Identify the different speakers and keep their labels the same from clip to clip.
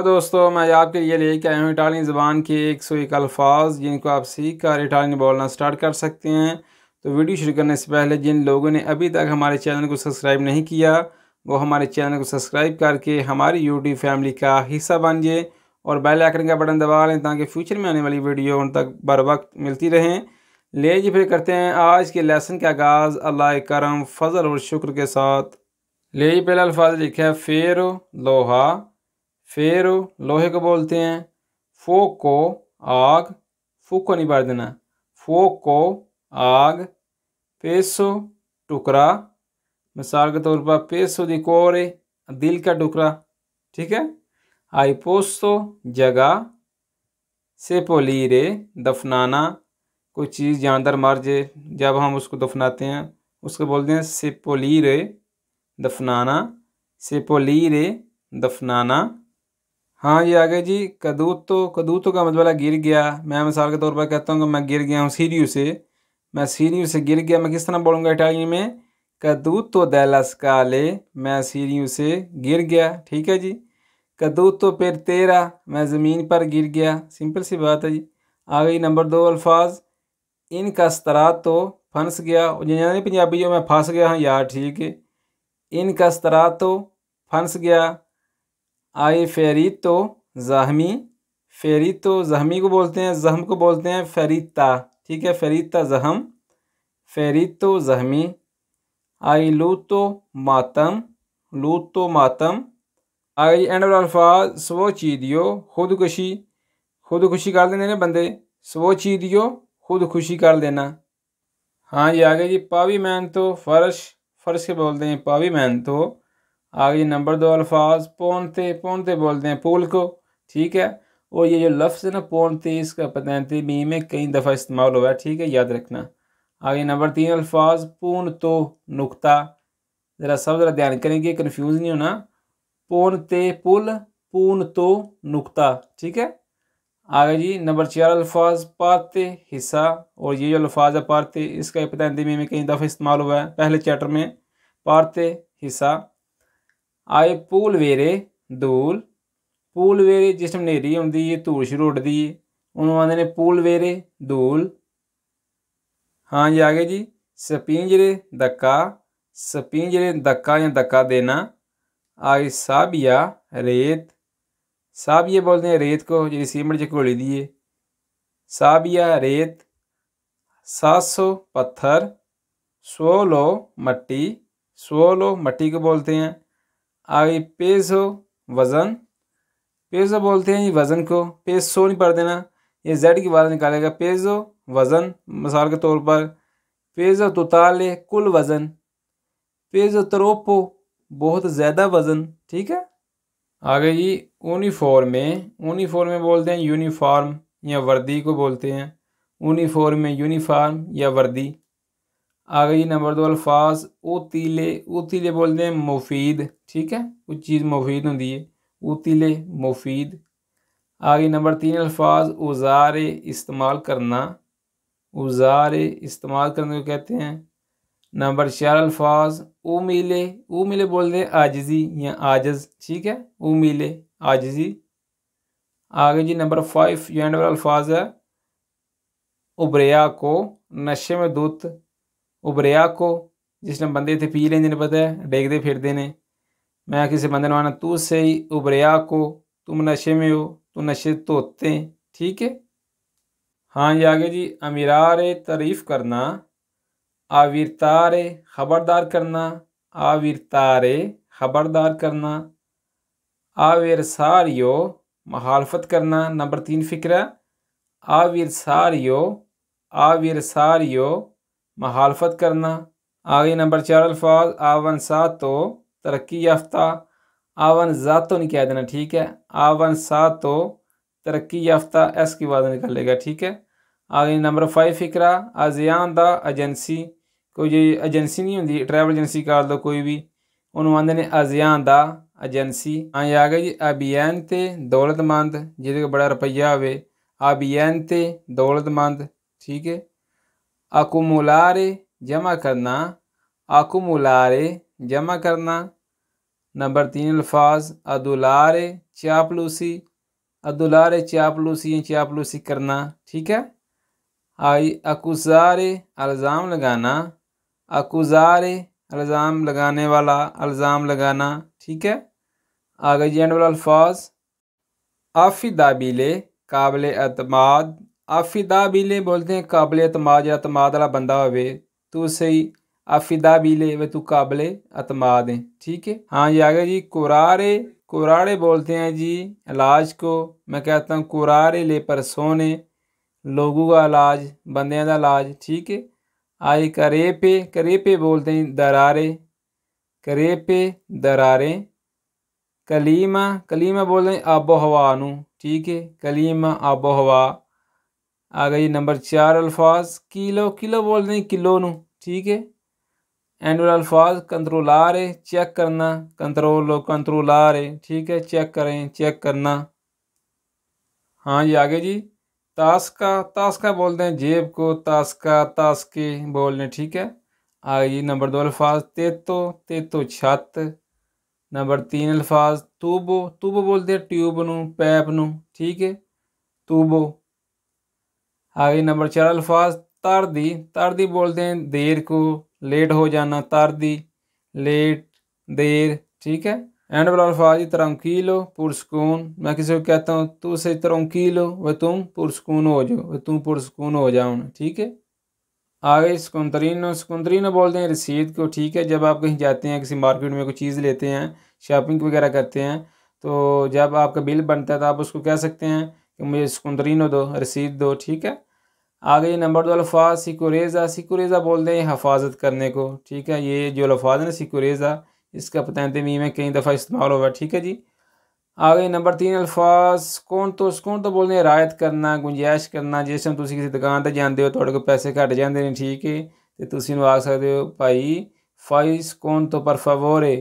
Speaker 1: और दोस्तों मैं आपके लिए लेके आया हूँ इटालियन ज़बान के एक सौ एक अल्फाज जिनको आप सीख कर इटालियन बोलना स्टार्ट कर सकते हैं तो वीडियो शुरू करने से पहले जिन लोगों ने अभी तक हमारे चैनल को सब्सक्राइब नहीं किया वो हमारे चैनल को सब्सक्राइब करके हमारी यूट्यूब फैमिली का हिस्सा बन जाए और बेल आइकन का बटन दबा लें ताकि फ्यूचर में आने वाली वीडियो उन तक बर वक्त मिलती रहें ले जी फिर करते हैं आज के लेसन का आगाज़ अल्लाह करम फ़जल और शुक्र के साथ ले जी पहला अल्फाज लिखा है फेर लोहा फिर लोहे को बोलते हैं फो को आग फूक को नहीं बार देना फो को आग पेसो टुकड़ा मिसाल के तौर पर पेसो दी कोरे दिल का टुकड़ा ठीक है आई पोस्तो जगह से पोली रे दफनाना कोई चीज़ जानदर मर जे जब हम उसको दफनाते हैं उसको बोलते हैं सिपोली रे दफनाना सिपोली रे दफनाना हाँ जी आ जी कदूत तो कदूतों तो का मतलब गिर गया मैं मिसाल के तौर पर कहता हूँ कि मैं गिर गया हूँ सीढ़ियों से मैं सीढ़ियों से गिर गया मैं किस तरह बोलूँगा इटालियन में तो दैलस काले मैं सीढ़ियों से गिर गया ठीक है जी तो पेर तेरा मैं ज़मीन पर गिर गया सिंपल सी बात है जी आ गई नंबर दो अल्फाज इनका कस्तरा तो फंस गया पंजाबी पंजाबी मैं फंस गया हाँ यार ठीक है इन कस्तरा तो फंस गया आई तो जहमी फेरीतो जहमी को बोलते हैं जहम को बोलते हैं फेरीता ठीक है फेरीता जहम तो जहमी आई लूतो मातम लूतो मातम आई एंड अल्फाज सो चीदियो खुदकुशी खुदकुशी कर देने बंदे दियो चीदियो खुदकुशी कर देना हाँ ये आ गया जी पावी मैन तो फर्श फर्श के बोलते हैं पावी मैन तो आगे नंबर दो अल्फाज पौनते पौनते बोलते हैं पुल को ठीक है और ये जो लफ्ज़ है ना पौनते इसका पतनते बी में कई दफ़ा इस्तेमाल हुआ है ठीक है याद रखना आगे नंबर तीन अल्फाज पून तो नुकता ज़रा सब ज़रा ध्यान करेंगे कन्फ्यूज़ नहीं होना पौनते पुल पून तो नुकता ठीक है आगे जी नंबर चार अल्फाज पाते हिस्सा और ये जो अल्फाज है पारते इसका पतनते बी में कई दफ़ा इस्तेमाल हुआ है पहले चैप्टर में पारते हिस्सा ਆਏ ਪੂਲ ਵੇਰੇ ਦੂਲ ਪੂਲ ਵੇਰੇ ਜਿਸ ਟਾਈਮ ਹਨੇਰੀ ਆਉਂਦੀ ਏ ਧੂੜ ਸ਼ੁਰੂ ਉੱਡਦੀ ਏ ਉਹਨੂੰ ਆਂਦੇ ਨੇ ਪੂਲ ਵੇਰੇ ਦੂਲ ਹਾਂ ਜੀ ਆਗੇ ਜੀ ਸਪਿੰਜਰੇ ਧੱਕਾ ਸਪਿੰਜਰੇ ਧੱਕਾ ਜਾਂ ਧੱਕਾ देना आगे साबिया रेत साबिया बोलते हैं रेत को जी सीमेंट घोली दी है साबिया रेत सात सौ पत्थर सोलो मट्टी सोलो मट्टी को बोलते हैं आगे पेसो वज़न पेसो बोलते हैं ये वज़न को पेज सो नहीं पढ़ देना ये जेड की बात निकालेगा पेजो वज़न मिसाल के तौर पर पेजो तुताले कुल वज़न पेजो तरोपो बहुत ज़्यादा वज़न ठीक है आगे जी यूनिफॉर्म में यूनिफॉर्म में बोलते हैं यूनिफॉर्म या वर्दी को बोलते हैं यूनिफॉर्म में यूनिफॉर्म या वर्दी आ गई नंबर दो अल्फाज उतीले ओतीले बोलते हैं मुफीद ठीक है वो चीज़ मुफीद होंगी है उतीले मुफीद आ गई नंबर तीन अल्फाज उजार इस्तेमाल करना उजार इस्तेमाल करने को कहते हैं नंबर चार अल्फाज ओ मिले ओ मिले बोलते हैं आजजी या आजज ठीक है ओ मिले आजजी आगे जी नंबर फाइव जो एंड अल्फाज है उबरिया को नशे में दूत ਉਬਰਿਆ को ਜਿਸ ਨੇ ਬੰਦੇ ਤੇ ਪੀ ਲੈਂਦੇ ਨੇ ਪਤਾ ਹੈ ਡੇਗਦੇ ਫਿਰਦੇ मैं किसी बंद ने माना तू सही उबरिया को तुम नशे में हो तू नशे धोते ठीक है हाँ ये आगे जी अमीरार तारीफ़ करना आविरतार खबरदार करना आविरतार खबरदार करना आविरसारियो महालफत करना नंबर तीन फिक्र आविरसारियो आविरसारियो महालफत करना आगे नंबर चार अल्फाज आवन तो तरक्की याफ्ता आवन ज़ातो नहीं कह देना ठीक है आवन तो तरक्की याफ्ता एस की वादा निकलेगा ठीक है आगे नंबर फाइव फिक्रा आजियान द एजेंसी कोई जो एजेंसी नहीं होंगी ट्रैवल एजेंसी का दो कोई भी उन्होंने आंदे ने आजियान द एजेंसी अं आ गए जी अभियान ते दौलतमंद जिहदे बड़ा रुपया होवे अभियान ते दौलतमंद ठीक है अकुमुलारे जमा करना अकुमुलारे जमा करना नंबर तीन अल्फाज अदुलारे चापलूसी अदुलारे चापलूसी चापलूसी करना ठीक है आई अकुजारे अल्ज़ाम लगाना अकुजार अल्ज़ाम लगाने वाला अल्ज़ाम लगाना ठीक है आगे जी वाला अल्फाज आफिदाबिले काबिल अतमाद आफिदा बीले बोलते हैं काबले अतमाद या अतमाद वाला बंदा हो तू तो सही आफिदा बीले वे तू तो काबिल अतमाद है ठीक है हाँ ये आगे जी कुरारे कुराड़े बोलते हैं जी इलाज को मैं कहता हूँ कुरारे ले पर सोने लोगों का इलाज बंदे का इलाज ठीक है आए करेपे करेपे बोलते हैं दरारे करेपे दरारे कलीमा कलीमा बोलते हैं आबो हवा ठीक है कलीमा आबो हवा आ जी नंबर चार अल्फाज किलो किलो बोल दें किलो न ठीक है एनुअल अल्फाज कंट्रोल आ रहे चेक करना कंट्रोल कंट्रोल आ रहे ठीक है चेक करें चेक करना हाँ जी आगे जी ताशका ताशका बोल दें जेब को ताशका ताशके बोल दें ठीक है आगे जी नंबर दो अल्फाज तेतो तेतो छत नंबर तीन अल्फाज तूबो तूबो बोलते हैं ट्यूब न पैप न ठीक है तूबो आगे नंबर चार अल्फाज तारदी तारदी बोलते हैं देर को लेट हो जाना तारदी लेट देर ठीक है एंड वाला अल्फाज तरमकी लो पुरसकून मैं किसी को कहता हूँ तू से की लो वह तुम पुरसकून हो जाओ वह तुम पुरसकून हो जाओ ठीक है आगे सुकुंतरीन सुकुंतरीन बोलते हैं रसीद को ठीक है जब आप कहीं जाते हैं किसी मार्केट में कोई चीज़ लेते हैं शॉपिंग वगैरह करते हैं तो जब आपका बिल बनता है तो आप उसको कह सकते हैं कि मुझे स्कुंदरीनो दो रसीद दो ठीक है आ गई नंबर दो अल्फाज सिकुरेज़ा सिकुरेज़ा बोलते हैं हफाजत करने को ठीक है ये जो अल्फाज है ना सिकुरेज़ा इसका पतंती मी में कई दफ़ा इस्तेमाल होगा ठीक है जी आ गई नंबर तीन अल्फाज कौन तो कौन तो बोलते हैं रायत करना गुंजाइश करना जिस टाइम तुम किसी दुकान पर जाते हो थोड़े को पैसे घट जाते हैं ठीक है तो तुम आख सकते हो भाई फाइस कौन तो पर फवोरे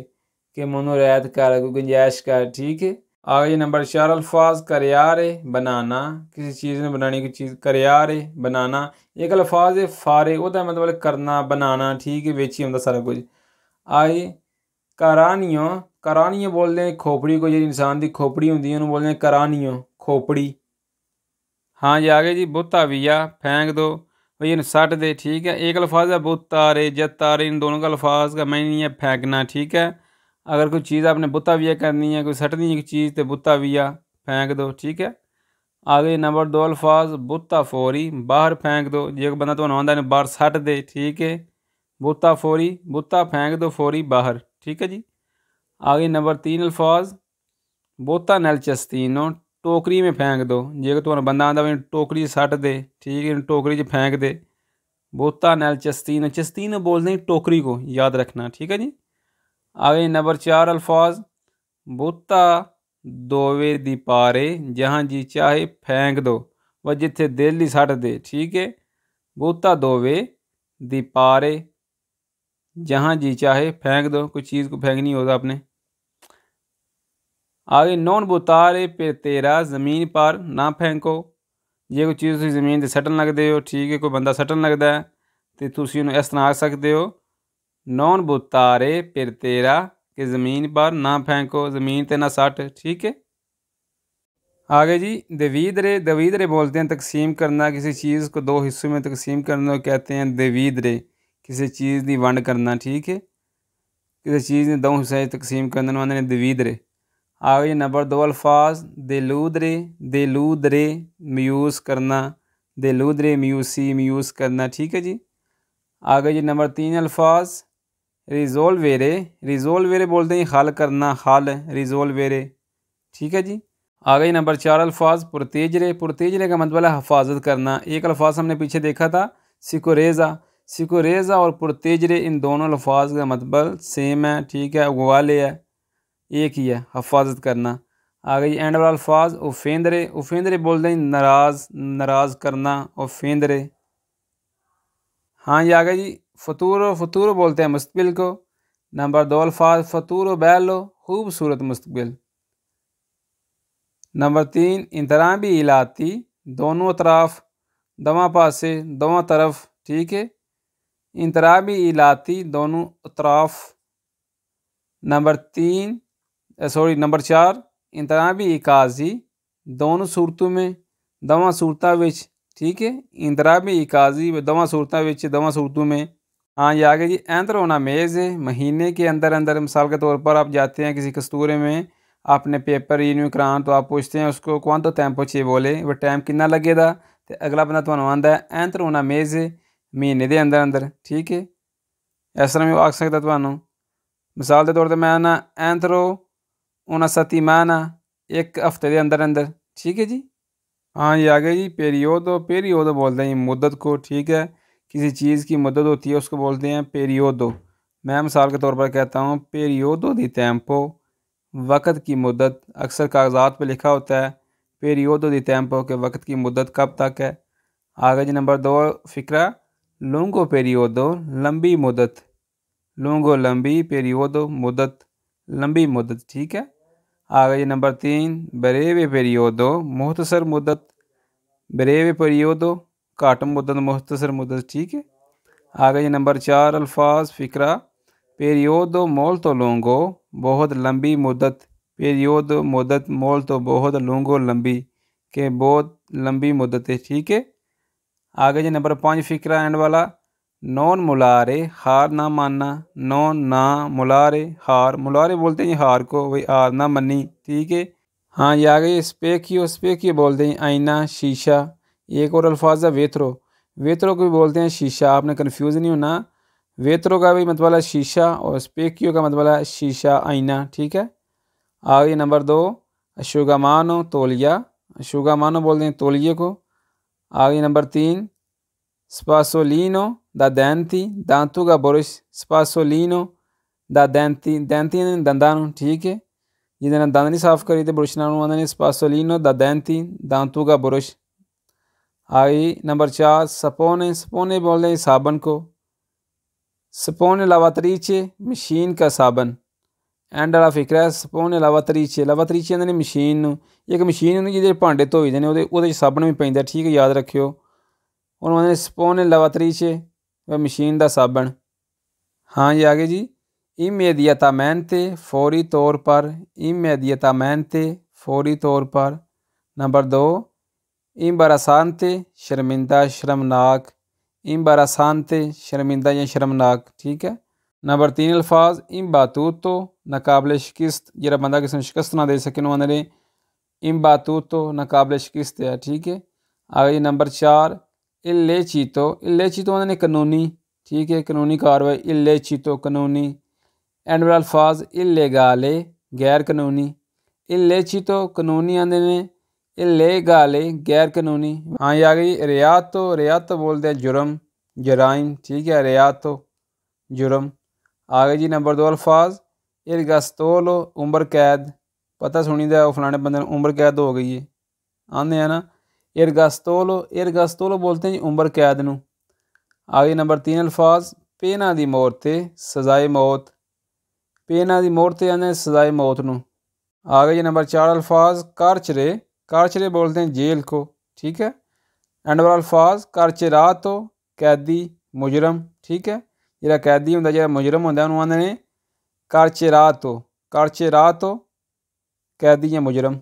Speaker 1: कि मनु रायत कर गुंजाइश कर ठीक है आगे नंबर चार अल्फाज करियार बनाना किसी चीज़ ने बनानी की चीज़ करियार बनाना एक अल्फाज है फारे वह मतलब करना बनाना ठीक है बेची आता सारा कुछ आए करानियों करानियों बोलते हैं खोपड़ी को जी इंसान की खोपड़ी होंगी उन्होंने बोलते हैं करानियों खोपड़ी हाँ जी आ गए जी बुता आ फेंक दो भाई इन सट दे ठीक है एक अल्फाज है बुतारे जतारे इन दोनों का अल्फाज का नहीं है फेंकना ठीक है अगर कोई चीज़ आपने बुता विया करनी है कोई सटनी है चीज़ तो बुता विया फेंक दो ठीक है आगे नंबर दो अल्फाज बुता फौरी बाहर फेंक दो जे बंदा तो आंदा ने बाहर सट दे ठीक है बुता फौरी बुता फेंक दो फौरी बाहर ठीक है जी आगे नंबर तीन अल्फाज बोता नल चस्तीनो टोकरी में फेंक दो जे तो बंदा आंदा भी टोकरी सट दे ठीक है टोकरी च फेंक दे बोता नल चस्तीनो चस्तीनो बोलते हैं टोकरी को याद रखना ठीक है जी आगे नंबर चार अल्फाज बूता दोवे दारे ਪਾਰੇ जी चाहे फेंक दो व जिथे दिल ਦਿਲ ਦੀ ਸੱਟ ਦੇ ਠੀਕ ਹੈ ਬੂਤਾ ਦੋਵੇ जहाँ जी चाहे फेंक दो कोई चीज़ को फेंकनी होगा आपने आगे नॉन बुतारे पे तेरा ज़मीन पर ना फेंको जो कोई चीज़ तुम जमीन से सटन लगते हो ठीक है कोई बंदा सटन लगता है तो तुम इस तरह आ सकते हो नौन बुतारे पिर तेरा कि ज़मीन पर ना फेंको ज़मीन ते ना सट ठीक है आगे जी दवीदरे दवीदरे बोलते हैं तकसीम करना किसी चीज़ को दो हिस्सों में तकसीम करना कहते हैं दवीदरे किसी चीज़ की वंड करना ठीक है किसी चीज़ ने दो हिस्से तकसीम करना हैं दवीदरे आगे नंबर दो अल्फाज दे लूदरे मयूस करना लूदरे म्यूसी मयूस करना ठीक है जी आगे जी नंबर तीन अल्फाज रिजोल वेरे बोलते हैं हल करना हल रिजोलवेरे ठीक है जी आ गई नंबर चार अल्फाज पुरतेजरे पुरतेजरे का मतलब है हफाजत करना एक अल्फाज हमने पीछे देखा था सिकोरेज़ा सिकोरेज़ा और पुरतेजरे इन दोनों अल्फाज का मतलब सेम है ठीक है उगवाले है एक ही है हफाजत करना आ गई एंड वाला अल्फाज उफेंदरे उफेंदरे बोलते हैं नाराज़ नाराज़ करना उफेंदरे हाँ जी आ गए जी फतूर फतूर बोलते हैं मुस्तबिल को नंबर दो अल्फाज फतूर बैलो खूबसूरत मुस्तबिल नंबर तीन इंतराबी इलाती दोनों तरफ दवा पासे दवा तरफ ठीक है इंतराबी इलाती दोनों अतराफ नंबर तीन सॉरी नंबर चार इंतराबी इकाजी दोनों सूरतों में दवा सूरत ठीक है इंतराबी इकाजी दवा सूरत विच दवा सूरतों में हाँ ये आगे जी एंथ्रोनामेज महीने के अंदर अंदर मिसाल के तौर पर आप जाते हैं किसी कस्तूरे में अपने पेपर रीन्यू करान तो आप पूछते हैं उसको कौन तो टाइम चाहिए बोले वो टाइम कि लगेगा तो अगला बंदा थानू तो आँदा है एंथ्रोनामेज महीने के अंदर अंदर ठीक है इस तरह भी आख सकता तो मिसाल के तौर पर मैं आना एंथ्रो उन्हें सती मैं माना एक हफ्ते के अंदर अंदर ठीक है जी हाँ ये आ जी पेरीओ पेरियोद तो, पेरीओ तो बोलते हैं मुद्दत को ठीक है किसी चीज़ की मदद होती है उसको बोलते हैं पेरियोदो मैं मिसाल के तौर पर कहता हूँ पेरियोदो दी टैम्पो वक़्त की मदद अक्सर कागजात पर लिखा होता है पेरियोदो दी टैम्पो के वक्त की मदद कब तक है आगे जी नंबर दो फ़िक्रा लूंगो पेरियोदो लंबी मुदत लूंगो लंबी पेरियोदो मुदत लंबी मुदत ठीक है आगे जी नंबर तीन बरेवे पेरियोदो मुख्तसर मुदत बरेवे पेरियोदो घट मुदत मुख्तसर मुदत ठीक है आगे ये नंबर चार अल्फाज फ़िक्रा पेरियोद मोल तो लूँगो बहुत लंबी मुदत पेरियोद मुदत मोल तो बहुत लूँगो लंबी के बहुत लंबी मुदत है ठीक है आगे जी नंबर पाँच फ़िक्रा एंड वाला नॉन मुलारे हार ना मानना नॉन ना मुलारे हार मुलारे बोलते हैं हार को वही हार ना मनी ठीक है हाँ ये आगे स्पेकियो स्पेकियो बोलते हैं आईना शीशा एक और अल्फाज है वेतरो वेतरो को भी बोलते हैं शीशा आपने कन्फ्यूज़ नहीं होना वेतरो का भी मतलब है शीशा और स्पेकियो का मतलब है शीशा आईना ठीक है आगे नंबर दो मानो तोलिया मानो बोलते हैं तोलिए को आगे नंबर तीन स्पासोलिनो द दैंती दांतों का बुरश स्पासोलिनो द दैंती दैंती दंदानो ठीक है जिन्हें दंद नहीं साफ करी तो बुरश ना आने स्पासोलिनो द दैनती दांतों का बुरुश आई नंबर चार सपोने सपोने बोल रहे साबन को सपोने लवातरीचे मशीन का साबन ਐਂਡ ਵਾਲਾ ਫਿਕਰਾ ਹੈ ਸਪੋਨ ਇਲਾਵਾ ਤਰੀਚੇ ਇਲਾਵਾ ਤਰੀਚੇ ਇਹਨਾਂ ਨੇ ਮਸ਼ੀਨ ਨੂੰ ਇੱਕ ਮਸ਼ੀਨ ਨੂੰ ਜਿਹਦੇ ਭਾਂਡੇ ਧੋਈਦੇ ਨੇ ਉਹਦੇ ਉਹਦੇ ਸਾਬਣ ਵੀ ਪੈਂਦਾ ਠੀਕ ਹੈ ਯਾਦ ਰੱਖਿਓ ਹੁਣ ਉਹਨਾਂ ਨੇ ਸਪੋਨ ਇਲਾਵਾ ਤਰੀਚੇ ਮਸ਼ੀਨ ਦਾ ਸਾਬਣ हाँ ये आगे जी इमेदियता मैन थे फौरी तौर पर इमेदियता मैन थे फौरी तौर पर नंबर दो इन बरासानते शर्मिंदा शर्मनाक इन बरासानते शर्मिंदा या शर्मनाक ठीक है नंबर तीन अल्फाज इम बातूत तो नाकबले शिकस्त जरा बंदा किसी शिकस्त ना दे सके उन्होंने इन बातूत तो नाकबले शिकस्त है ठीक है आगे नंबर चार इले चीतो इले चीतो उन्होंने कानूनी ठीक है कानूनी कार्रवाई इले चीतो कानूनी एंड अल्फाज इले गाले गैर कानूनी इले चीतो कानूनी आंदे ने ਇਲੇਗਾਲੇ ਗੈਰ ਕਾਨੂੰਨੀ ਹਾਂ ਆ ਗਈ ਰਿਆਤ ਤੋਂ ਰਿਆਤ ਬੋਲਦੇ ਜੁਰਮ ਜਰਾਇਮ ਠੀਕ ਹੈ ਰਿਆਤ ਤੋਂ ਜੁਰਮ ਆ ਗਈ ਜੀ ਨੰਬਰ 2 ਅਲਫਾਜ਼ ਇਲਗਸਤੋਲ ਉਮਰ ਕੈਦ ਪਤਾ ਸੁਣੀਦਾ ਉਹ ਫਲਾਣੇ ਬੰਦੇ ਨੂੰ ਉਮਰ ਕੈਦ ਹੋ ਗਈ ਏ ਆਂਦੇ ਆ ਨਾ ਇਰਗਸਤੋਲ ਇਰਗਸਤੋਲ ਬੋਲਦੇ ਜੀ ਉਮਰ ਕੈਦ ਨੂੰ ਆ ਗਈ ਨੰਬਰ 3 ਅਲਫਾਜ਼ ਪੇਨਾ ਦੀ ਮੌਤ ਤੇ ਸਜ਼ਾਏ ਮੌਤ ਪੇਨਾ ਦੀ ਮੌਤ ਤੇ ਆਂਦੇ ਸਜ਼ਾਏ ਮੌਤ ਨੂੰ ਆ ਗਈ ਨੰਬਰ 4 ਅਲਫਾਜ਼ ਕਰਚਰੇ कारचरे बोलते हैं जेल को ठीक है एंड अल्फाज कारचरात तो कैदी मुजरम ठीक है ਜਿਹੜਾ ਕੈਦੀ ਹੁੰਦਾ ਜਿਹੜਾ ਮੁਜਰਮ ਹੁੰਦਾ ਉਹਨੂੰ ਆਂਦੇ ਨੇ ਕਾਰਚੇਰਾਤੋ तो कैदी या मुजरम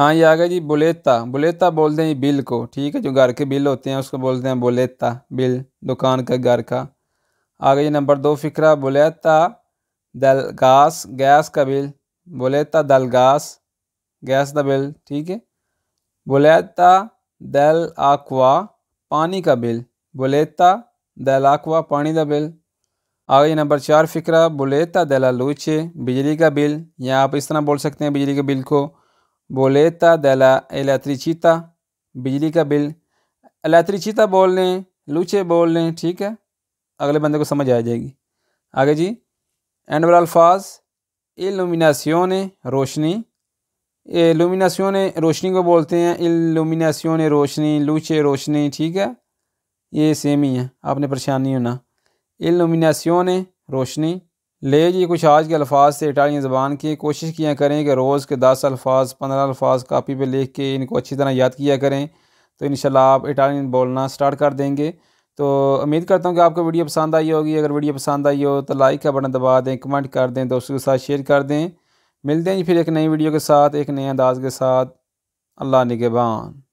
Speaker 1: हाँ ये आ गया जी बुलेता बुलेता बोलते हैं बिल को ठीक है जो घर के बिल होते हैं उसको बोलते हैं बुलेता बिल दुकान का घर का आ गया जी नंबर दो फिक्रा बुलेता दलगास गैस का बिल बुलेता दलगास गैस द बिल ठीक है बोलेता दैल आकवा पानी का बिल बोलेता दैल आकवा पानी का बिल आगे नंबर चार फिक्रा बोलेता दैला लूचे बिजली का बिल या आप इस तरह बोल सकते हैं बिजली के बिल को बोलेता दैला एलेत्रिचिता बिजली का बिल एलेत्रिचिता बोल लें लूचे बोल लें ठीक है अगले बंदे को समझ आ जाएगी आगे जी एंड अल्फाज इलुमिनासियों रोशनी एलुमिनासियों रोशनी को बोलते हैं एलुमिनासियों रोशनी लूचे रोशनी ठीक है ये सेम ही है आपने परेशान नहीं होना एलुमिनासियों रोशनी ले जी कुछ आज के अल्फाज से इटालियन ज़बान की कोशिश किया करें कि रोज़ के दस अल्फाज पंद्रह अल्फाज कापी पर लिख के इनको अच्छी तरह याद किया करें तो इन आप इटालियन बोलना स्टार्ट कर देंगे तो उम्मीद करता हूँ कि आपको वीडियो पसंद आई होगी अगर वीडियो पसंद आई हो तो लाइक का बटन दबा दें कमेंट कर दें दोस्तों के साथ शेयर कर दें मिलते हैं जी फिर एक नई वीडियो के साथ एक नए अंदाज के साथ अल्लाह निगेबान